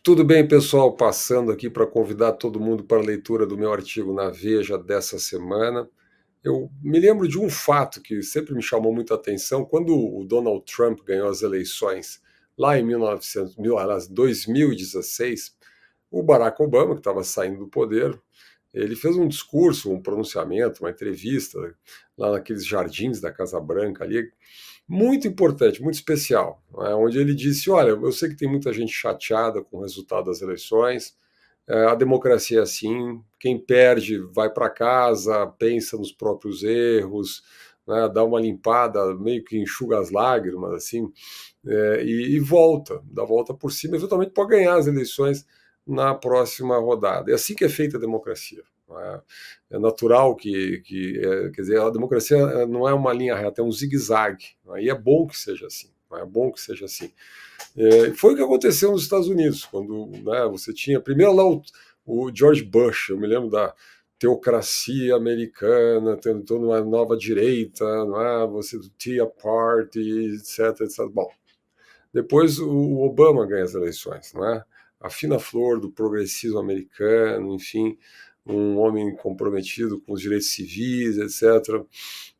Tudo bem, pessoal? Passando aqui para convidar todo mundo para a leitura do meu artigo na Veja dessa semana. Eu me lembro de um fato que sempre me chamou muita atenção. Quando o Donald Trump ganhou as eleições lá em 1900, 2016, o Barack Obama, que estava saindo do poder, ele fez um discurso, um pronunciamento, uma entrevista lá naqueles jardins da Casa Branca ali, muito importante, muito especial, né, onde ele disse: Olha, eu sei que tem muita gente chateada com o resultado das eleições, é, a democracia é assim, quem perde vai para casa, pensa nos próprios erros, né, dá uma limpada, meio que enxuga as lágrimas, assim, é, e, e, volta, dá volta por cima, eventualmente pode ganhar as eleições na próxima rodada. É assim que é feita a democracia. É? é natural que, que é, quer dizer, a democracia é, não é uma linha reta, é um zigue-zague. É? E é bom que seja assim. É bom que seja assim. É, foi o que aconteceu nos Estados Unidos, quando né, você tinha. Primeiro lá o, o, George Bush, eu me lembro da teocracia americana, tendo toda uma nova direita, não é? você Tea Party, etc, etc. Bom, depois o Obama ganha as eleições, não é? a fina flor do progressismo americano, enfim um homem comprometido com os direitos civis, etc.,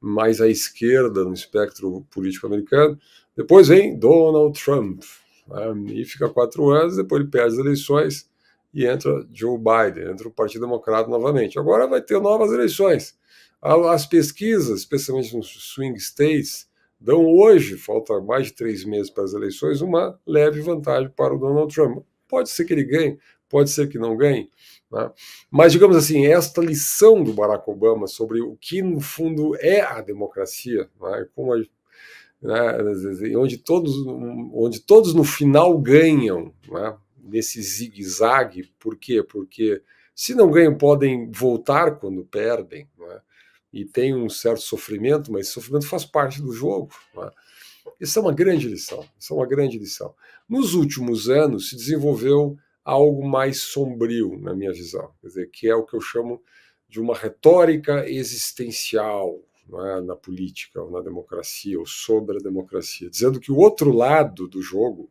mais à esquerda no espectro político americano. Depois vem Donald Trump, né? e fica quatro anos, depois ele perde as eleições e entra Joe Biden, entra o Partido Democrata novamente. Agora vai ter novas eleições. As pesquisas, especialmente nos swing states, dão hoje, falta mais de três meses para as eleições, uma leve vantagem para o Donald Trump. Pode ser que ele ganhe, pode ser que não ganhe. Né? Mas, digamos assim, esta lição do Barack Obama sobre o que, no fundo, é a democracia, né? como a, né? onde, todos, onde todos, no final, ganham né? nesse zigue-zague. Por quê? Porque, se não ganham, podem voltar quando perdem. Né? E tem um certo sofrimento, mas esse sofrimento faz parte do jogo. Né? Isso é uma grande lição. Isso é uma grande lição. Nos últimos anos se desenvolveu algo mais sombrio, na minha visão, quer dizer, que é o que eu chamo de uma retórica existencial é? na política ou na democracia ou sobre a democracia, dizendo que o outro lado do jogo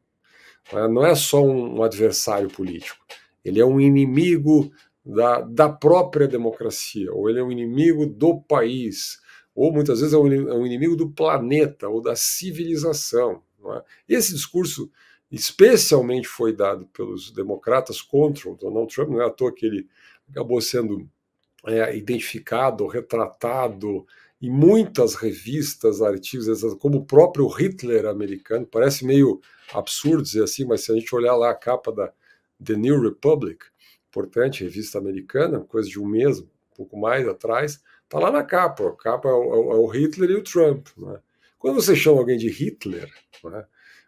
não é, não é só um, um adversário político, ele é um inimigo da, da própria democracia, ou ele é um inimigo do país, ou muitas vezes é, é um inimigo do planeta ou da civilização. É? Esse discurso especialmente foi dado pelos democratas contra o Donald Trump, não é à toa que ele acabou sendo é, identificado, retratado em muitas revistas, artigos, como o próprio Hitler americano. Parece meio absurdo dizer assim, mas se a gente olhar lá a capa da The New Republic, importante revista americana, coisa de um mesmo pouco mais atrás, está lá na capa. A capa é, é o, é o Hitler e o Trump. Né? Quando você chama alguém de Hitler, né,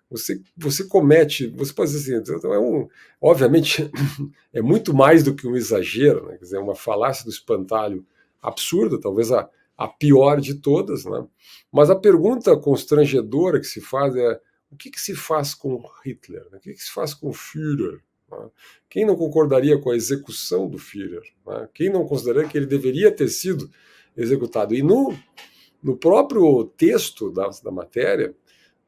você, você comete, você pode dizer assim, então, é um, obviamente é muito mais do que um exagero, né? quer dizer, é uma falácia do espantalho absurda, talvez a, a pior de todas, né? mas a pergunta constrangedora que se faz é o que, que se faz com Hitler, né? o que, que se faz com Führer, né? Quem não concordaria com a execução do Führer? Né? Quem não consideraria que ele deveria ter sido executado? E no, no próprio texto da, da matéria,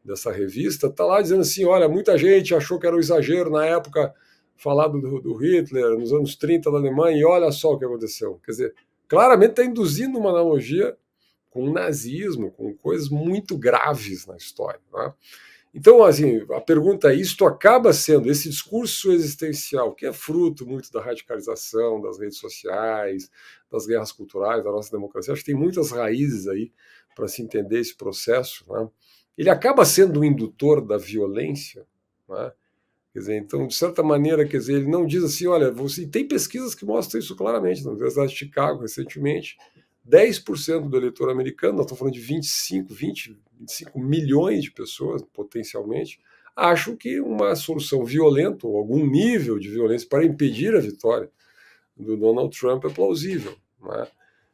dessa revista, está lá dizendo assim: olha, muita gente achou que era um exagero na época falado do, do, Hitler, nos anos 30 da Alemanha, e olha só o que aconteceu. Quer dizer, claramente está induzindo uma analogia com o nazismo, com coisas muito graves na história. é? Então, assim, a pergunta é: isto acaba sendo esse discurso existencial, que é fruto muito da radicalização das redes sociais, das guerras culturais, da nossa democracia. Acho que tem muitas raízes aí para se entender esse processo. Né? Ele acaba sendo o um indutor da violência. Né? Quer dizer, então, de certa maneira, quer dizer, ele não diz assim: olha, você. Tem pesquisas que mostram isso claramente, na Universidade de Chicago, recentemente 10% do eleitor americano, nós estamos falando de 25, 20, 25 milhões de pessoas, potencialmente, acham que uma solução violenta, ou algum nível de violência para impedir a vitória do Donald Trump é plausível. Né?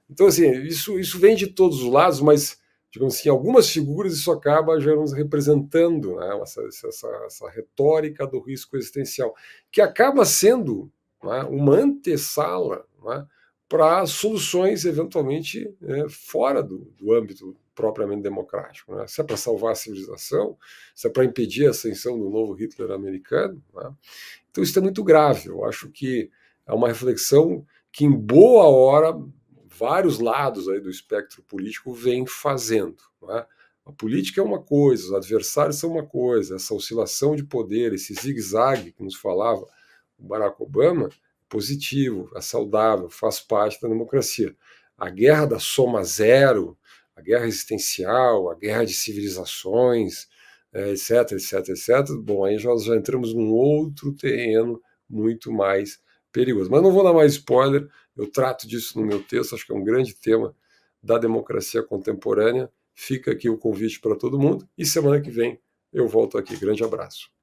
Então, assim, isso, isso vem de todos os lados, mas, digamos assim, algumas figuras isso acaba já nos representando, né? essa, essa, essa, retórica do risco existencial, que acaba sendo né, uma antessala né, para soluções eventualmente é, fora do, do, âmbito propriamente democrático. Né? Se é para salvar a civilização, se é para impedir a ascensão do novo Hitler americano. Né? Então isso é muito grave. Eu acho que é uma reflexão que, em boa hora, vários lados aí do espectro político vêm fazendo. Né? A política é uma coisa, os adversários são uma coisa, essa oscilação de poder, esse zigue-zague que nos falava o Barack Obama, positivo, é saudável, faz parte da democracia. A guerra da soma zero, a guerra existencial, a guerra de civilizações, é, etc, etc, etc. Bom, aí nós já entramos num outro terreno muito mais perigoso. Mas não vou dar mais spoiler, eu trato disso no meu texto, acho que é um grande tema da democracia contemporânea. Fica aqui o convite para todo mundo e semana que vem eu volto aqui. Grande abraço.